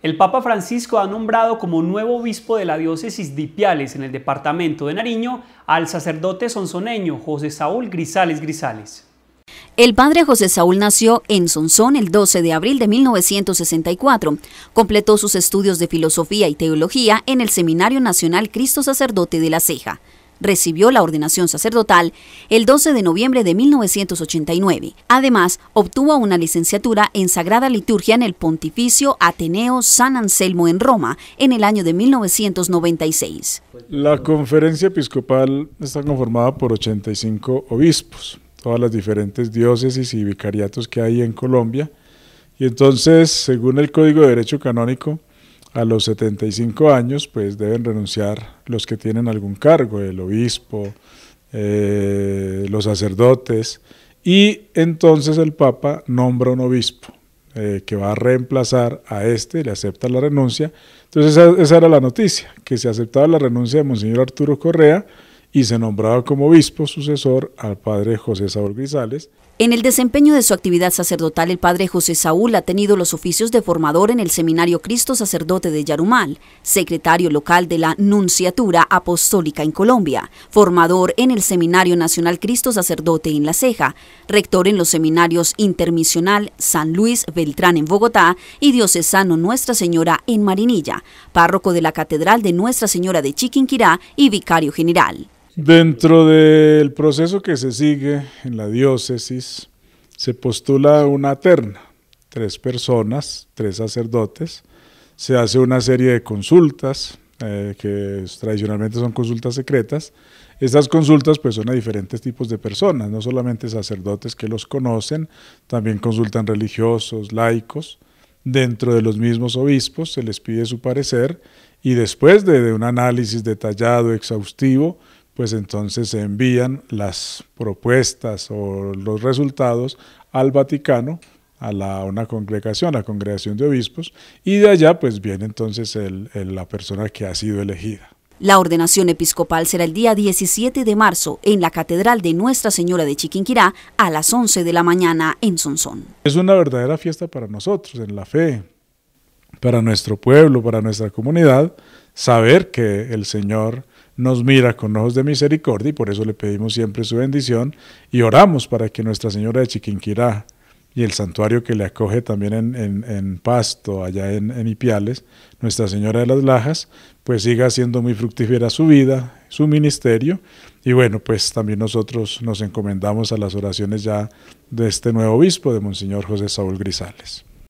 El Papa Francisco ha nombrado como nuevo obispo de la diócesis de Ipiales en el departamento de Nariño al sacerdote sonzoneño, José Saúl Grisales Grisales. El padre José Saúl nació en Sonsón el 12 de abril de 1964. Completó sus estudios de filosofía y teología en el Seminario Nacional Cristo Sacerdote de la Ceja recibió la ordenación sacerdotal el 12 de noviembre de 1989. Además, obtuvo una licenciatura en Sagrada Liturgia en el Pontificio Ateneo San Anselmo en Roma en el año de 1996. La conferencia episcopal está conformada por 85 obispos, todas las diferentes diócesis y vicariatos que hay en Colombia. Y entonces, según el Código de Derecho Canónico, a los 75 años, pues deben renunciar los que tienen algún cargo, el obispo, eh, los sacerdotes, y entonces el Papa nombra un obispo eh, que va a reemplazar a este, le acepta la renuncia. Entonces esa, era la noticia, que se aceptaba la renuncia de Monseñor Arturo Correa y se nombraba como obispo sucesor al padre José Saúl Grisales. En el desempeño de su actividad sacerdotal, el padre José Saúl ha tenido los oficios de formador en el Seminario Cristo Sacerdote de Yarumal, secretario local de la Nunciatura Apostólica en Colombia, formador en el Seminario Nacional Cristo Sacerdote en La Ceja, rector en los seminarios Intermisional San Luis Beltrán en Bogotá y Diocesano Nuestra Señora en Marinilla, párroco de la Catedral de Nuestra Señora de Chiquinquirá y vicario general. Dentro del proceso que se sigue en la diócesis, se postula una terna, tres personas, tres sacerdotes, se hace una serie de consultas, eh, que tradicionalmente son consultas secretas. Estas consultas pues son a diferentes tipos de personas, no solamente sacerdotes que los conocen, también consultan religiosos, laicos, dentro de los mismos obispos se les pide su parecer y después de un análisis detallado, exhaustivo, pues entonces se envían las propuestas o los resultados al Vaticano, a la, una congregación, a la congregación de obispos, y de allá pues viene entonces la persona que ha sido elegida. La ordenación episcopal será el día 17 de marzo en la Catedral de Nuestra Señora de Chiquinquirá a las 11 de la mañana en Sonsón. Es una verdadera fiesta para nosotros en la fe, para nuestro pueblo, para nuestra comunidad, saber que el Señor nos mira con ojos de misericordia y por eso le pedimos siempre su bendición y oramos para que Nuestra Señora de Chiquinquirá y el santuario que le acoge también en, Pasto, allá en, en, Ipiales, Nuestra Señora de las Lajas, pues siga siendo muy fructífera su vida, su ministerio. Y bueno, pues también nosotros nos encomendamos a las oraciones ya de este nuevo obispo, de Monseñor José Saúl Grisales.